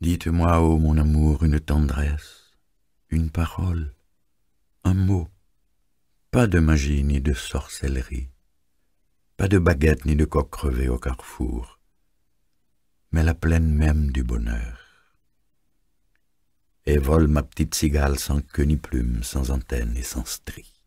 Dites-moi, ô mon amour, une tendresse, une parole, un mot, pas de magie ni de sorcellerie, pas de baguette ni de coq crevé au carrefour, mais la plaine même du bonheur. Et vole ma petite cigale sans queue ni plume, sans antenne et sans strie.